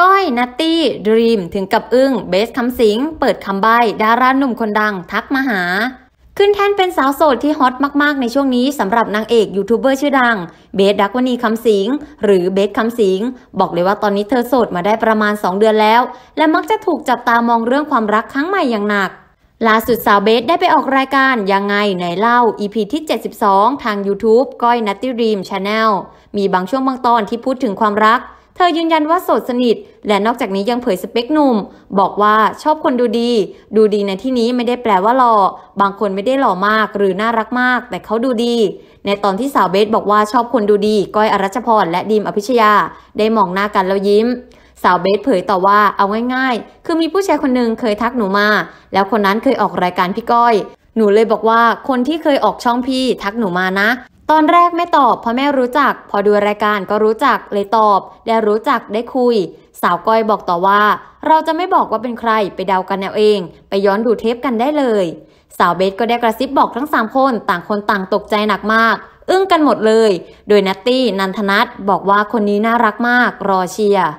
ก้อยนัตตี้ ดรีม ถึงกับอึง้งเบสคำสิง เปิดคำใบ ดาราหนุ่มคนดังทักมาหา ขึ้นแท่นเป็นสาวโสดที่ฮอตมากๆในช่วงนี้สำหรับนางเอกยูทูบเบอร์ชื่อดัง เบสดักวณีคำสิงหรือเบสคำสิง บอกเลยว่าตอนนี้เธอโสดมาได้ประมาณ 2 เดือนแล้ว และมักจะถูกจับตามองเรื่องความรักครั้งใหม่อย่างหนักล่าสุดสาวเบสได้ไปออกรายการยังไงไหนเล่า EP ที่ 72 ทาง YouTube ก้อยนัตติรีมชาแนลมีบางช่วงบางตอนที่พูดถึงความรักเธอยืนยันว่าโสดสนิท และนอกจากนี้ยังเผยสเปคหนุ่ม บอกว่าชอบคนดูดี ดูดีในที่นี้ไม่ได้แปลว่าหล่อบางคนไม่ได้หล่อมากหรือน่ารักมาก แต่เขาดูดี ในตอนที่สาวเบสบอกว่าชอบคนดูดีก้อยอรัชพรและดีมอภิชยาได้มองหน้ากันแล้วยิ้ม สาวเบสเผยต่อว่าเอาง่าย ๆ คือมีผู้ชายคนหนึ่งเคยทักหนูมา แล้วคนนั้นเคยออกรายการพี่ก้อยหนูเลยบอกว่าคนที่เคยออกช่องพี่ทักหนูมานะตอนแรกไม่ตอบเพราะแม่รู้จัก พอดูรายการก็รู้จักเลยตอบ ได้รู้จักได้คุย สาวก้อยบอกต่อว่า เราจะไม่บอกว่าเป็นใครไปเดากันเอาเอง ไปย้อนดูเทปกันได้เลย สาวเบสก็ได้กระซิบบอกทั้งสามคนต่างคนต่างตกใจหนักมาก อึ้งกันหมดเลย โดยนัตตี้นันทนัทบอกว่าคนนี้น่ารักมากรอเชียร์